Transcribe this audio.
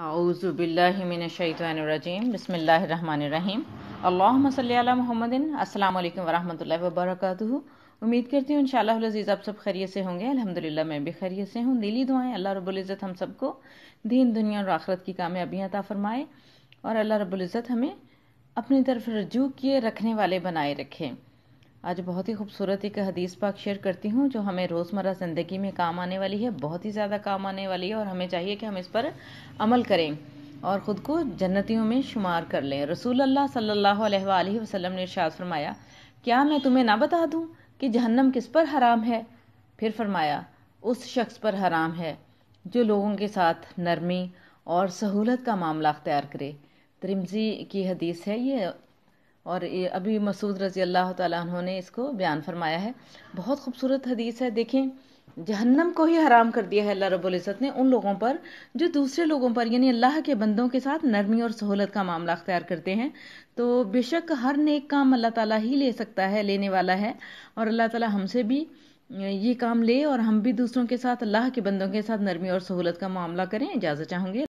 اعوذ باللہ من الشیطان الرجیم بسم اللہ الرحمن الرحیم اللہم صلی اللہ محمد السلام علیکم ورحمت اللہ وبرکاتہ امید کرتی ہوں انشاءاللہ العزیز آپ سب خیریت سے ہوں گے الحمدللہ میں بھی خیریت سے ہوں دلی دعائیں اللہ رب العزت ہم سب کو دین دنیا اور آخرت کی کامیابیاں عطا فرمائے اور اللہ رب العزت ہمیں اپنی طرف رجوع کیے رکھنے والے بنائے رکھے آج بہت ہی خوبصورت ایک حدیث پاک شیئر کرتی ہوں جو ہمیں روزمرہ زندگی میں کام آنے والی ہے بہت ہی زیادہ کام آنے والی ہے اور ہمیں چاہیے کہ ہم اس پر عمل کریں اور خود کو جنتیوں میں شمار کر لیں رسول اللہ صلی اللہ علیہ وآلہ وسلم نے ارشاد فرمایا کیا میں تمہیں نہ بتا دوں کہ جہنم کس پر حرام ہے پھر فرمایا اس شخص پر حرام ہے جو لوگوں کے ساتھ نرمی اور سہولت کا معاملہ اختیار کرے ترمزی کی حدیث ہے یہ اور ابھی مسعود رضی اللہ تعالیٰ عنہ نے اس کو بیان فرمایا ہے بہت خوبصورت حدیث ہے دیکھیں جہنم کو ہی حرام کر دیا ہے اللہ رب العزت نے ان لوگوں پر جو دوسرے لوگوں پر یعنی اللہ کے بندوں کے ساتھ نرمی اور سہولت کا معاملہ اختیار کرتے ہیں تو بے شک ہر نیک کام اللہ تعالیٰ ہی لے سکتا ہے لینے والا ہے اور اللہ تعالیٰ ہم سے بھی یہ کام لے اور ہم بھی دوسروں کے ساتھ اللہ کے بندوں کے ساتھ نرمی اور سہولت کا معاملہ کریں اجازت چاہوں گے